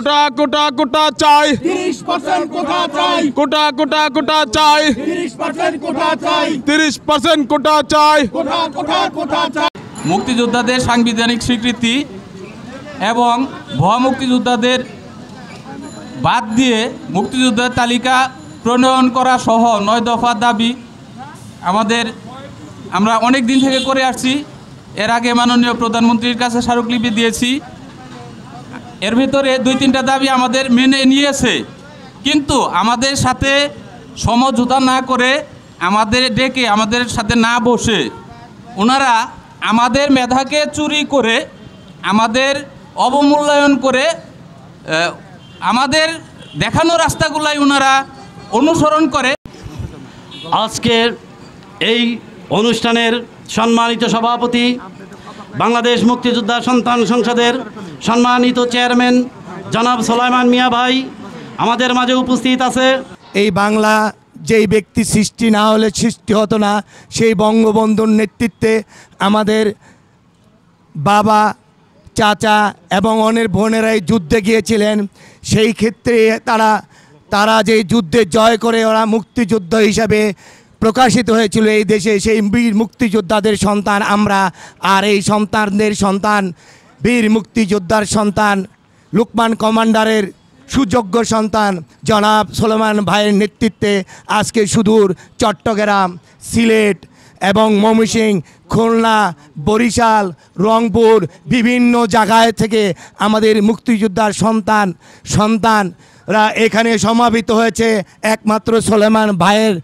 কোটা কোটা কোটা চাই কোটা চাই কোটা কোটা কোটা চাই তিরিশ পার্সেন্ট কোটা চাই তিরিশ পার্সেন্ট কোটা চাই কোটা কোটা কোটা চাই মুক্তিযোদ্ধাদের সাংবিধানিক স্বীকৃতি এবং ভুয়া মুক্তিযোদ্ধাদের বাদ দিয়ে মুক্তিযোদ্ধার তালিকা প্রণয়ন করা সহ নয় দফা দাবি আমাদের আমরা অনেক দিন থেকে করে আসছি এর আগে মাননীয় প্রধানমন্ত্রীর কাছে স্মারকলিপি দিয়েছি এর ভিতরে দুই তিনটা দাবি আমাদের মেনে নিয়েছে কিন্তু আমাদের সাথে সমঝোতা না করে আমাদের ডেকে আমাদের সাথে না বসে ওনারা আমাদের মেধাকে চুরি করে আমাদের অবমূল্যায়ন করে আমাদের দেখানো রাস্তাগুলাই ওনারা অনুসরণ করে আজকের এই অনুষ্ঠানের সম্মানিত সভাপতি বাংলাদেশ মুক্তিযোদ্ধা সন্তান সংসদের সম্মানিত চেয়ারম্যান জনাব সোলাইমান মিয়া ভাই আমাদের মাঝে উপস্থিত আছে এই বাংলা যেই ব্যক্তি সৃষ্টি না হলে সৃষ্টি হতো না সেই বঙ্গবন্ধুর নেতৃত্বে আমাদের বাবা চাচা এবং অনেক বোনেরাই যুদ্ধে গিয়েছিলেন সেই ক্ষেত্রে তারা তারা যে যুদ্ধে জয় করে ওরা মুক্তিযুদ্ধ হিসাবে প্রকাশিত হয়েছিল এই দেশে সেই বীর মুক্তিযোদ্ধাদের সন্তান আমরা আর এই সন্তানদের সন্তান বীর মুক্তিযোদ্ধার সন্তান লুকমান কমান্ডারের সুযোগ্য সন্তান জনাব সোলেমান ভাইয়ের নেতৃত্বে আজকে সুদূর চট্টগ্রাম সিলেট এবং মমিসিং খুলনা বরিশাল রংপুর বিভিন্ন জায়গায় থেকে আমাদের মুক্তিযোদ্ধার সন্তান সন্তান রা এখানে সমাবিত হয়েছে একমাত্র সোলেমান ভাইয়ের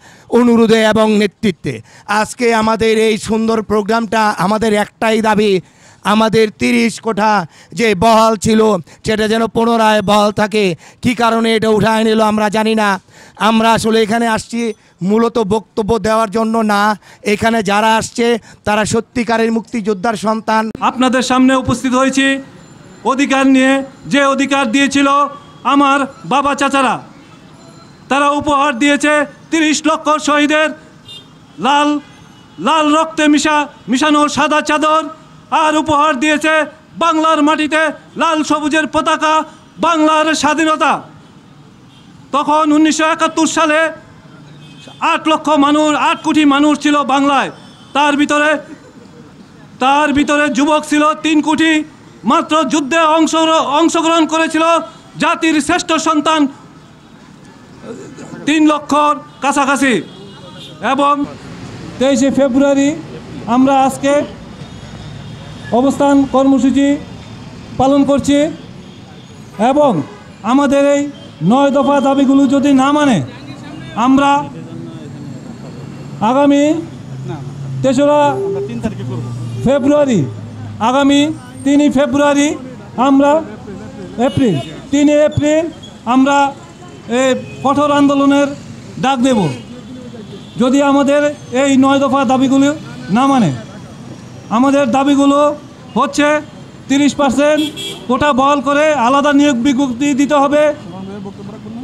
অনুরোধে এবং নেতৃত্বে আজকে আমাদের এই সুন্দর প্রোগ্রামটা আমাদের একটাই দাবি আমাদের তিরিশ কোঠা যে বহাল ছিল সেটা যেন পুনরায় বহাল থাকে কি কারণে এটা উঠায় নিল আমরা জানি না আমরা আসলে এখানে আসছি মূলত বক্তব্য দেওয়ার জন্য না এখানে যারা আসছে তারা সত্যিকারের মুক্তিযোদ্ধার সন্তান আপনাদের সামনে উপস্থিত হয়েছি অধিকার নিয়ে যে অধিকার দিয়েছিল আমার বাবা চাচারা তারা উপহার দিয়েছে তিরিশ লক্ষ শহীদের লাল লাল রক্তে মিশা মিশানো সাদা চাদর আর উপহার দিয়েছে বাংলার মাটিতে লাল সবুজের পতাকা বাংলার স্বাধীনতা তখন উনিশশো সালে আট লক্ষ মানুষ আট কোটি মানুষ ছিল বাংলায় তার ভিতরে তার ভিতরে যুবক ছিল তিন কোটি মাত্র যুদ্ধে অংশ অংশগ্রহণ করেছিল জাতির শ্রেষ্ঠ সন্তান তিন লক্ষর কাছাকাছি এবং তেইশে ফেব্রুয়ারি আমরা আজকে অবস্থান কর্মসূচি পালন করছি এবং আমাদের এই নয় দফা দাবিগুলো যদি না মানে আমরা আগামী তেসরা ফেব্রুয়ারি আগামী তিনই ফেব্রুয়ারি আমরা এপ্রিল তিন এপ্রিল আমরা কঠোর আন্দোলনের ডাক দেব যদি আমাদের এই নয় দফা দাবিগুলো না মানে আমাদের দাবিগুলো হচ্ছে তিরিশ পার্সেন্ট কোটা বহাল করে আলাদা নিয়োগ বিজ্ঞপ্তি দিতে হবে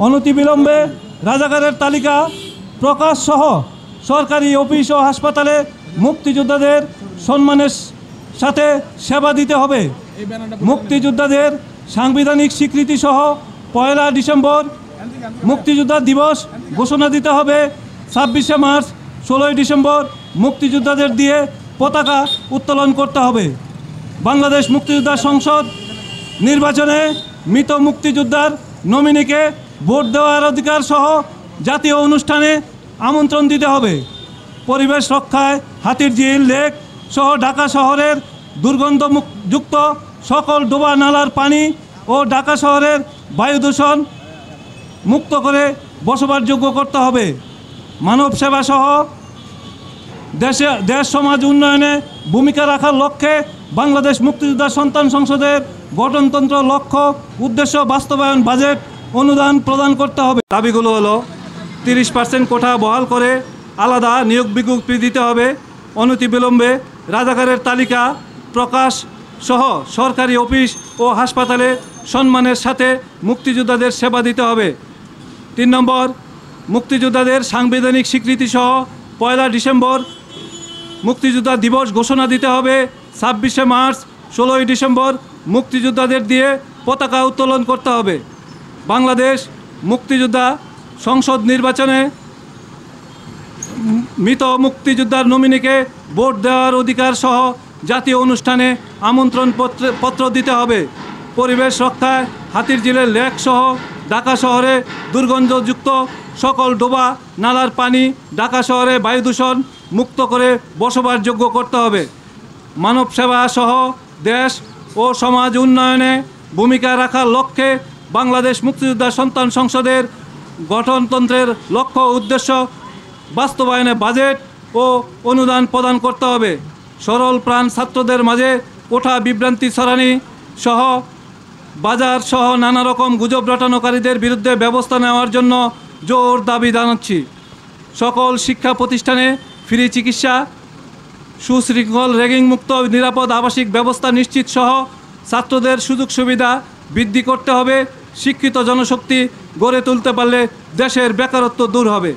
অনতিবিলম্বে রাজাকারের তালিকা প্রকাশ সহ সরকারি অফিস ও হাসপাতালে মুক্তিযোদ্ধাদের সম্মানের সাথে সেবা দিতে হবে মুক্তিযোদ্ধাদের সাংবিধানিক স্বীকৃতি সহ পয়লা ডিসেম্বর মুক্তিযোদ্ধা দিবস ঘোষণা দিতে হবে ছাব্বিশে মার্চ ষোলোই ডিসেম্বর মুক্তিযোদ্ধাদের দিয়ে পতাকা উত্তোলন করতে হবে বাংলাদেশ মুক্তিযোদ্ধা সংসদ নির্বাচনে মৃত মুক্তিযোদ্ধার নমিনিকে ভোট দেওয়ার অধিকার সহ জাতীয় অনুষ্ঠানে আমন্ত্রণ দিতে হবে পরিবেশ রক্ষায় হাতির ঝিল লেক সহ ঢাকা শহরের দুর্গন্ধ যুক্ত সকল ডোবা নালার পানি ও ঢাকা শহরের বায়ু দূষণ মুক্ত করে বসবাসযোগ্য করতে হবে মানব সেবা সহ দেশে দেশ সমাজ উন্নয়নে ভূমিকা রাখার লক্ষ্যে বাংলাদেশ মুক্তিযোদ্ধা সন্তান সংসদের গঠনতন্ত্র লক্ষ্য উদ্দেশ্য বাস্তবায়ন বাজেট অনুদান প্রদান করতে হবে দাবিগুলো হলো তিরিশ পার্সেন্ট কোঠা বহাল করে আলাদা নিয়োগ বিজ্ঞপ্তি দিতে হবে অনতিবিলম্বে রাজাকারের তালিকা প্রকাশ সহ সরকারি অফিস ও হাসপাতালে সম্মানের সাথে মুক্তিযোদ্ধাদের সেবা দিতে হবে তিন নম্বর মুক্তিযোদ্ধাদের সাংবিধানিক স্বীকৃতিসহ পয়লা ডিসেম্বর মুক্তিযোদ্ধা দিবস ঘোষণা দিতে হবে ছাব্বিশে মার্চ ষোলোই ডিসেম্বর মুক্তিযোদ্ধাদের দিয়ে পতাকা উত্তোলন করতে হবে বাংলাদেশ মুক্তিযোদ্ধা সংসদ নির্বাচনে মৃত মুক্তিযোদ্ধার নমিনিকে ভোট দেওয়ার অধিকার সহ জাতীয় অনুষ্ঠানে আমন্ত্রণ পত্র দিতে হবে পরিবেশ রক্ষায় হাতির জিলের লেক সহ ঢাকা শহরে দুর্গন্ধযুক্ত সকল ডোবা নালার পানি ঢাকা শহরে বায়ু দূষণ মুক্ত করে বসবাসযোগ্য করতে হবে মানব সেবা সহ দেশ ও সমাজ উন্নয়নে ভূমিকা রাখার লক্ষ্যে বাংলাদেশ মুক্তিযোদ্ধা সন্তান সংসদের গঠনতন্ত্রের লক্ষ্য উদ্দেশ্য বাস্তবায়নে বাজেট ও অনুদান প্রদান করতে হবে সরল প্রাণ ছাত্রদের মাঝে ওঠা বিভ্রান্তি সরানি সহ বাজার সহ নানা রকম গুজব রটানোকারীদের বিরুদ্ধে ব্যবস্থা নেওয়ার জন্য জোর দাবি জানাচ্ছি সকল শিক্ষা প্রতিষ্ঠানে ফ্রি চিকিৎসা সুশৃঙ্খল র্যাগিং মুক্ত নিরাপদ আবাসিক ব্যবস্থা নিশ্চিত সহ ছাত্রদের সুযোগ সুবিধা বৃদ্ধি করতে হবে শিক্ষিত জনশক্তি গড়ে তুলতে পারলে দেশের বেকারত্ব দূর হবে